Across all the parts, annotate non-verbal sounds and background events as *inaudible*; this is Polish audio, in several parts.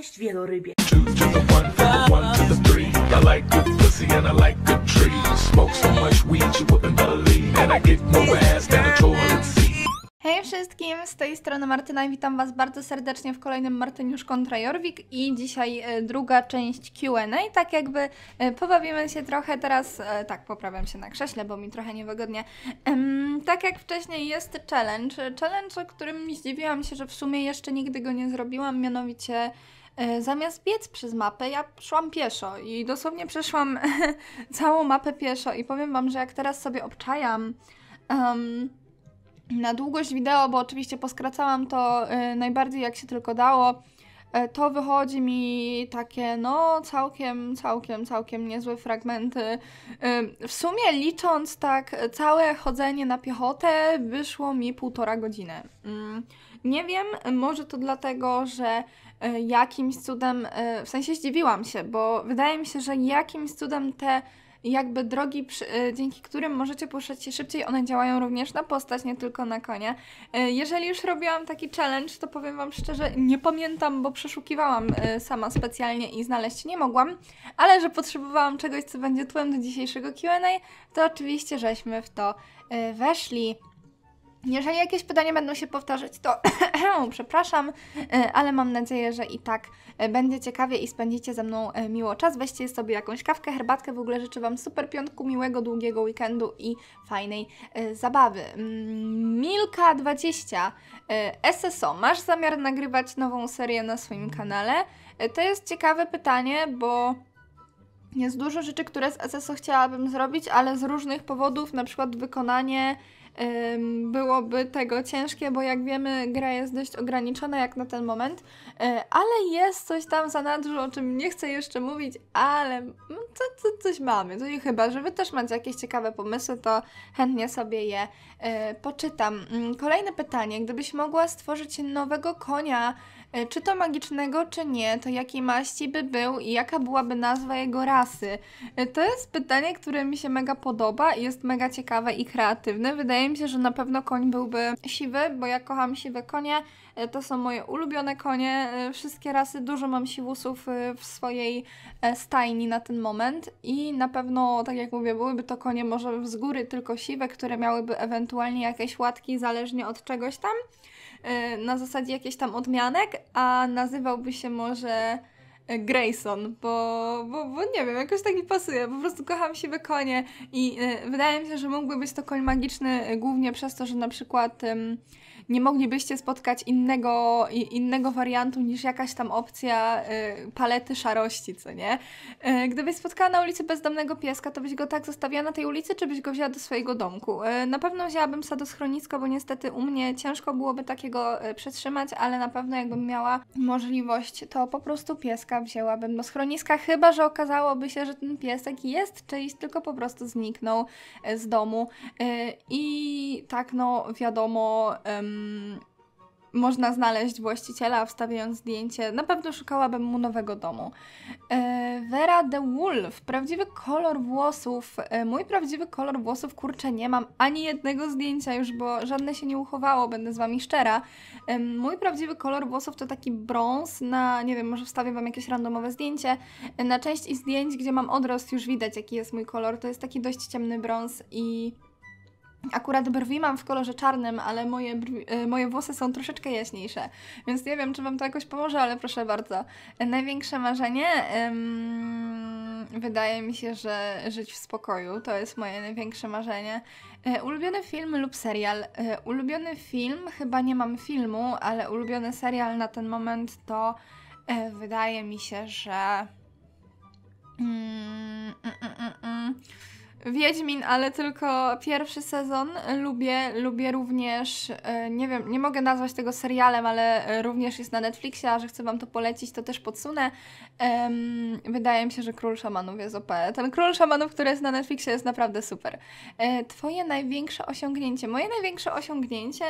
Cześć wielorybie. Hej wszystkim, z tej strony Martyna i witam Was bardzo serdecznie w kolejnym Martyniusz kontra Jorwik i dzisiaj e, druga część Q&A, tak jakby e, pobawimy się trochę teraz, e, tak poprawiam się na krześle, bo mi trochę niewygodnie, tak jak wcześniej jest challenge, challenge, o którym zdziwiłam się, że w sumie jeszcze nigdy go nie zrobiłam, mianowicie E, zamiast biec przez mapę, ja szłam pieszo i dosłownie przeszłam *laughs* całą mapę pieszo i powiem wam, że jak teraz sobie obczajam um, na długość wideo, bo oczywiście poskracałam to e, najbardziej jak się tylko dało, e, to wychodzi mi takie, no, całkiem, całkiem, całkiem niezłe fragmenty. W sumie licząc tak całe chodzenie na piechotę, wyszło mi półtora godziny. Mm, nie wiem, może to dlatego, że E, jakimś cudem, e, w sensie zdziwiłam się, bo wydaje mi się, że jakimś cudem te jakby drogi, e, dzięki którym możecie poruszać się szybciej, one działają również na postać, nie tylko na konia. Jeżeli już robiłam taki challenge, to powiem Wam szczerze, nie pamiętam, bo przeszukiwałam sama specjalnie i znaleźć nie mogłam, ale że potrzebowałam czegoś, co będzie tłem do dzisiejszego QA, to oczywiście żeśmy w to weszli. Jeżeli jakieś pytania będą się powtarzać, to *clears throat* przepraszam, e, ale mam nadzieję, że i tak e, będzie ciekawie i spędzicie ze mną e, miło czas. Weźcie sobie jakąś kawkę, herbatkę. W ogóle życzę Wam super piątku, miłego, długiego weekendu i fajnej zabawy. Mm, Milka20 SSO, masz zamiar nagrywać nową serię na swoim kanale? To jest ciekawe pytanie, bo jest dużo rzeczy, które z SSO chciałabym zrobić, ale z różnych powodów, na przykład wykonanie byłoby tego ciężkie, bo jak wiemy, gra jest dość ograniczona jak na ten moment, e, ale jest coś tam za nadrzu, o czym nie chcę jeszcze mówić, ale mm, co, co, coś mamy. No i chyba, że Wy też macie jakieś ciekawe pomysły, to chętnie sobie je e, poczytam. Mm, kolejne pytanie. Gdybyś mogła stworzyć nowego konia, E, czy to magicznego, czy nie, to jakiej maści by był i jaka byłaby nazwa jego rasy? E, to jest pytanie, które mi się mega podoba i jest mega ciekawe i kreatywne. Wydaje mi się, że na pewno koń byłby siwy, bo ja kocham siwe konie. E, to są moje ulubione konie, wszystkie rasy, dużo mam siwusów w swojej stajni na ten moment i na pewno, tak jak mówię, byłyby to konie może z góry tylko siwe, które miałyby ewentualnie jakieś łatki zależnie od czegoś tam. E, na zasadzie jakichś tam odmianek, a nazywałby się może e, Grayson, bo, bo, bo nie wiem, jakoś tak mi pasuje. Po prostu kocham siwe konie i e, wydaje mi się, że mógłby być to koń magiczny głównie przez to, że na przykład nie moglibyście spotkać innego, innego wariantu niż jakaś tam opcja y, palety szarości, co nie? Y, gdybyś spotkała na ulicy bezdomnego pieska, to byś go tak zostawiła na tej ulicy, czy byś go wzięła do swojego domku? Y, na pewno wzięłabym psa do schroniska, bo niestety u mnie ciężko byłoby takiego przetrzymać, ale na pewno jakbym miała możliwość, to po prostu pieska wzięłabym do schroniska, chyba że okazałoby się, że ten piesek jest czyjś, tylko po prostu zniknął z domu. I tak, no wiadomo. Mm, można znaleźć właściciela, wstawiając zdjęcie. Na pewno szukałabym mu nowego domu. E, Vera the Wolf, prawdziwy kolor włosów. E, mój prawdziwy kolor włosów, kurczę, nie mam ani jednego zdjęcia już, bo żadne się nie uchowało, będę z wami szczera. E, mój prawdziwy kolor włosów to taki brąz na, nie wiem, może wstawię wam jakieś randomowe zdjęcie. E, na części zdjęć, gdzie mam odrost, już widać jaki jest mój kolor. To jest taki dość ciemny brąz i Akurat brwi mam w kolorze czarnym, ale moje, brwi, e, moje włosy są troszeczkę jaśniejsze, więc nie wiem, czy Wam to jakoś pomoże, ale proszę bardzo. Największe marzenie? Ym, wydaje mi się, że żyć w spokoju to jest moje największe marzenie. E, ulubiony film lub serial? E, ulubiony film, chyba nie mam filmu, ale ulubiony serial na ten moment to wydaje mi się, że. Mm, mm, mm, mm, mm. Wiedźmin, ale tylko pierwszy sezon lubię, lubię również, e, nie wiem, nie mogę nazwać tego serialem, ale e, również jest na Netflixie, a że chcę Wam to polecić, to też podsunę. Wydaje mi się, że Król Szamanów jest OP. E. Ten Król Szamanów, który jest na Netflixie jest naprawdę super. Twoje największe osiągnięcie? Moje największe osiągnięcie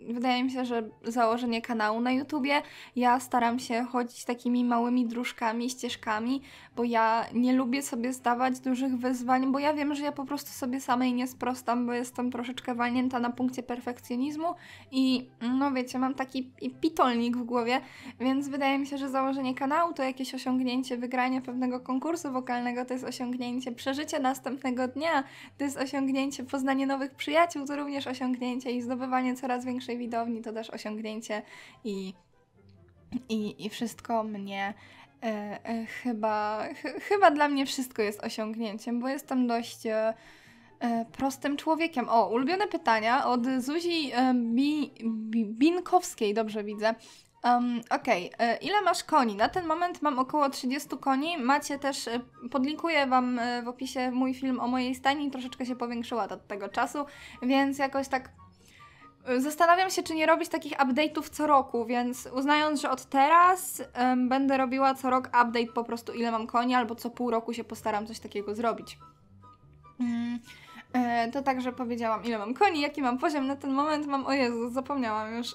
wydaje mi się, że założenie kanału na YouTubie. Ja staram się chodzić takimi małymi dróżkami, ścieżkami, bo ja nie lubię sobie zdawać dużych wyzwań, bo ja wiem, że ja po prostu sobie samej nie sprostam, bo jestem troszeczkę walnięta na punkcie perfekcjonizmu i no wiecie, mam taki pitolnik w głowie, więc wydaje mi się, że założenie kanału to jakieś osiągnięcie wygranie pewnego konkursu wokalnego, to jest osiągnięcie przeżycia następnego dnia, to jest osiągnięcie poznanie nowych przyjaciół, to również osiągnięcie i zdobywanie coraz większej widowni, to też osiągnięcie i i, i wszystko mnie e, e, chyba, ch chyba dla mnie wszystko jest osiągnięciem, bo jestem dość e, e prostym człowiekiem. O, ulubione pytania od Zuzi e, Bi, Bi, Binkowskiej, dobrze widzę. Um, Okej, okay. E, ile masz koni? Na ten moment mam około 30 koni. Macie też, podlinkuję Wam w opisie mój film o mojej stajni, troszeczkę się powiększyła od tego czasu, więc jakoś tak Zastanawiam się, czy nie robić takich update'ów co roku, więc uznając, że od teraz będę robiła co rok update po prostu ile mam koni, albo co pół roku się postaram coś takiego zrobić. Mm. Yy, to także powiedziałam ile mam koni, jaki mam poziom na ten moment, mam, o Jezu, zapomniałam już,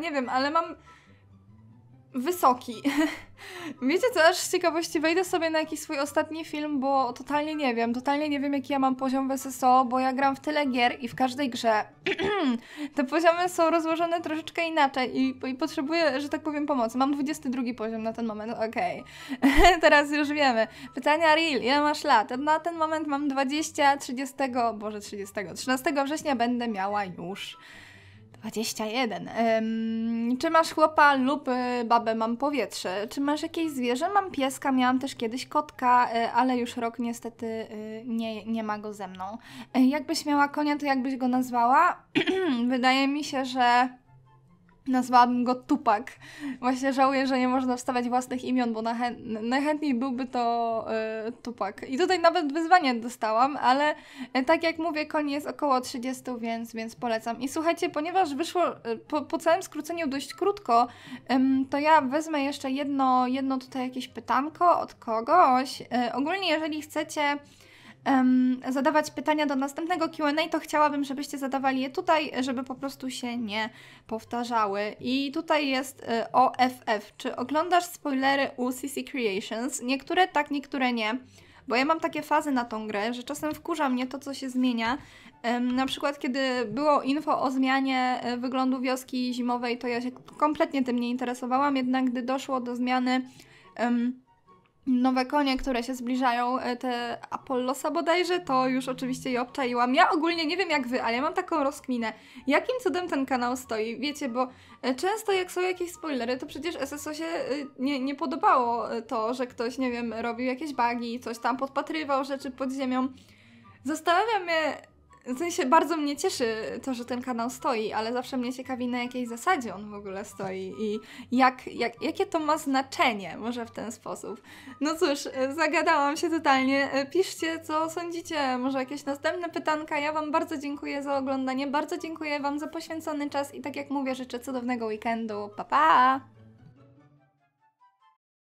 nie wiem, ale mam wysoki. *laughs* Wiecie co, aż z ciekawości wejdę sobie na jakiś swój ostatni film, bo totalnie nie wiem, totalnie nie wiem jaki ja mam poziom w SSO, bo ja gram w tyle gier i w każdej grze *clears throat* te poziomy są rozłożone troszeczkę inaczej i, i potrzebuję, że tak powiem, pomocy. Mam 22 poziom na ten moment, okej. Okay. *laughs* Teraz już wiemy. Pytania real, ile masz lat? Na ten moment mam 20, 30, boże 30, 13 września będę miała już 21. Ym, czy masz chłopa lub y, babę? Mam powietrze. Czy masz jakieś zwierzę? Mam pieska, miałam też kiedyś kotka, y, ale już rok niestety y, nie, nie ma go ze mną. jakbyś miała konia, to jakbyś go nazwała? *clears throat* Wydaje mi się, że Nazwałabym go Tupak. Właśnie żałuję, że nie można wstawiać własnych imion, bo nachę- najchętniej byłby to y, Tupak. I tutaj nawet wyzwanie dostałam, ale y, tak jak mówię, koń jest około 30, więc, więc polecam. I słuchajcie, ponieważ wyszło y, po, po całym skróceniu dość krótko, to ja wezmę jeszcze jedno, jedno tutaj jakieś pytanko od kogoś. ogólnie, jeżeli chcecie um, zadawać pytania do następnego QA, to chciałabym, żebyście zadawali je tutaj, żeby po prostu się nie powtarzały. I tutaj jest y, OFF. Czy oglądasz spoilery u CC Creations? Niektóre tak, niektóre nie. Bo ja mam takie fazy na tą grę, że czasem wkurza mnie to, co się zmienia. Um, na przykład, kiedy było info o zmianie y, wyglądu wioski zimowej, to ja się kompletnie tym nie interesowałam, jednak gdy doszło do zmiany. Um, nowe konie, które się zbliżają, e, te Apollosa bodajże, to już oczywiście je obczaiłam. Ja ogólnie nie wiem jak wy, ale ja mam taką rozkminę. Jakim cudem ten kanał stoi? Wiecie, bo e, często jak są jakieś spoilery, to przecież SSO się e, nie, nie podobało to, że ktoś, nie wiem, robił jakieś bugi, coś tam podpatrywał rzeczy pod ziemią. Zastanawiam się, w sensie bardzo mnie cieszy to, że ten kanał stoi, ale zawsze mnie ciekawi na jakiej zasadzie on w ogóle stoi i jak, jak, jakie to ma znaczenie, może w ten sposób. No cóż, e, zagadałam się totalnie. E, piszcie, co sądzicie, może jakieś następne pytanka. Ja Wam bardzo dziękuję za oglądanie, bardzo dziękuję Wam za poświęcony czas i tak jak mówię, życzę cudownego weekendu. Pa, pa!